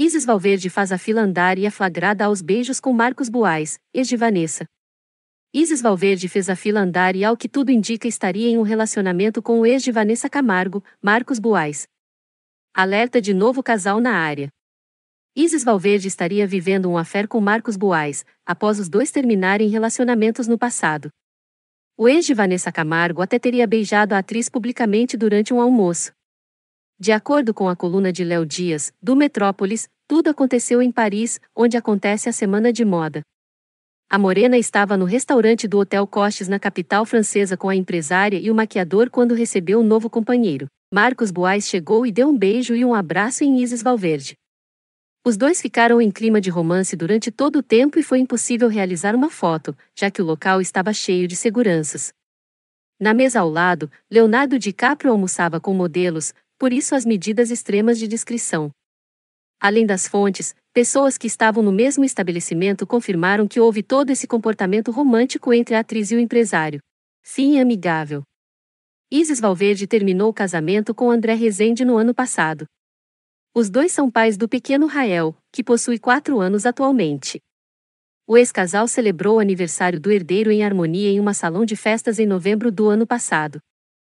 Isis Valverde faz a fila andar e é flagrada aos beijos com Marcos Buais, ex de Vanessa. Isis Valverde fez a fila andar e ao que tudo indica estaria em um relacionamento com o ex de Vanessa Camargo, Marcos Buais. Alerta de novo casal na área. Isis Valverde estaria vivendo um affair com Marcos Buais, após os dois terminarem relacionamentos no passado. O ex de Vanessa Camargo até teria beijado a atriz publicamente durante um almoço. De acordo com a coluna de Léo Dias, do Metrópolis, tudo aconteceu em Paris, onde acontece a semana de moda. A Morena estava no restaurante do Hotel Costes na capital francesa com a empresária e o maquiador quando recebeu um novo companheiro. Marcos Boas chegou e deu um beijo e um abraço em Isis Valverde. Os dois ficaram em clima de romance durante todo o tempo e foi impossível realizar uma foto, já que o local estava cheio de seguranças. Na mesa ao lado, Leonardo DiCaprio almoçava com modelos, por isso as medidas extremas de discrição. Além das fontes, pessoas que estavam no mesmo estabelecimento confirmaram que houve todo esse comportamento romântico entre a atriz e o empresário. Sim, é amigável. Isis Valverde terminou o casamento com André Rezende no ano passado. Os dois são pais do pequeno Rael, que possui quatro anos atualmente. O ex-casal celebrou o aniversário do herdeiro em harmonia em uma salão de festas em novembro do ano passado.